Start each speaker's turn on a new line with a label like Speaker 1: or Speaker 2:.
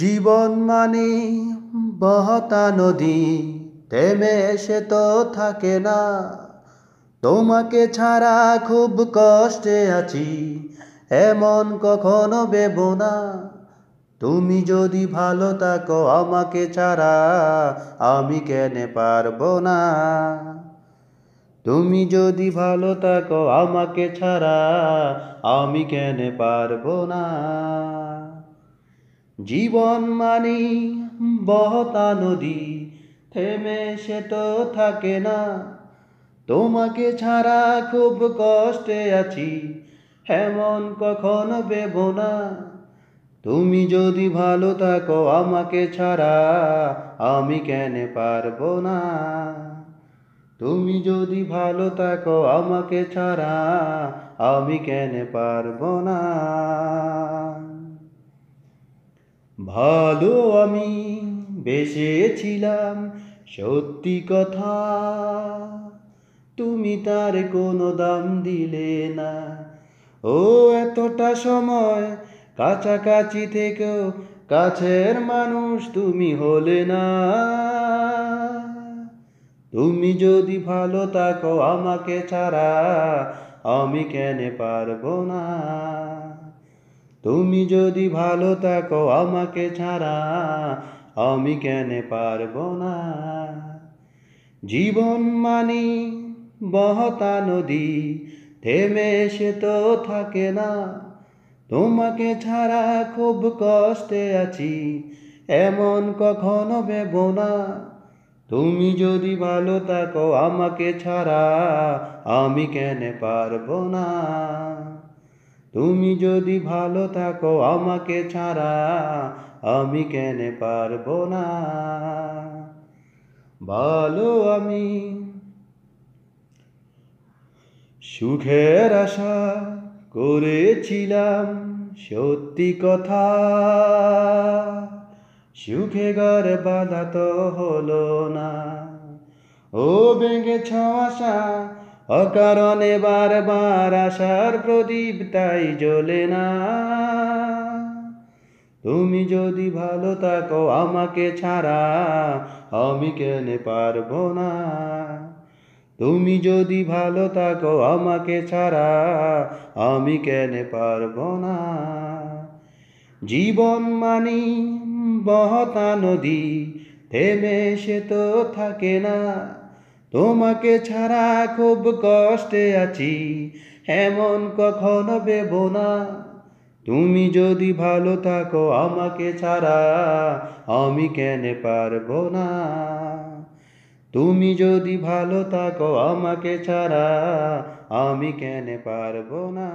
Speaker 1: জীবন মানে বহতা নদী তেমে এসে তো থাকে না তোমাকে ছাড়া খুব কষ্টে আছি এমন কখনো বেব না তুমি যদি ভালো থাকো আমাকে ছাড়া আমি কেন পারবো না তুমি যদি ভালো থাকো আমাকে ছাড়া আমি কেন পারবো না জীবন মানি বহতা নদী থেমে সে তো থাকে না তোমাকে ছাড়া খুব কষ্টে আছি এমন কখন বেব না তুমি যদি ভালো থাকো আমাকে ছাড়া আমি কেন পারবো না তুমি যদি ভালো থাকো আমাকে ছাড়া আমি কেন পারবো না ভালো আমি বেসেছিলাম সত্যি কথা তুমি তার কোনো দাম দিলে না ও এতটা সময় কাছাকাছি থেকেও কাছের মানুষ তুমি হলে না তুমি যদি ভালো থাকো আমাকে ছাড়া আমি কেন পারবো না তুমি যদি ভালো থাকো আমাকে ছাড়া আমি কেন পারবো না জীবন মানি বহতা নদী থেমে এসে তো থাকে না তোমাকে ছাড়া খুব কষ্টে আছি এমন কখনো ভেব না তুমি যদি ভালো থাকো আমাকে ছাড়া আমি কেন পারবো না তুমি যদি ভালো থাকো আমাকে ছাড়া আমি কেন পারবো না ভালো আমি সুখের আশা করেছিলাম সত্যি কথা সুখে ঘর বাধা তো হলো না ও ছ আশা অকারণে বারবার আশার প্রদীপ তাই জ্বলে না তুমি যদি ভালো থাকো আমাকে ছাড়া আমি কেন পারব না তুমি যদি ভালো থাকো আমাকে ছাড়া আমি কেন পারব না জীবন মানি বহতা নদী থেমে সে তো থাকে না তোমাকে ছাড়া খুব কষ্টে আছি এমন কখনো বেবো না তুমি যদি ভালো থাকো আমাকে ছাড়া আমি কেন পারবো না তুমি যদি ভালো থাকো আমাকে ছাড়া আমি কেন পারবো না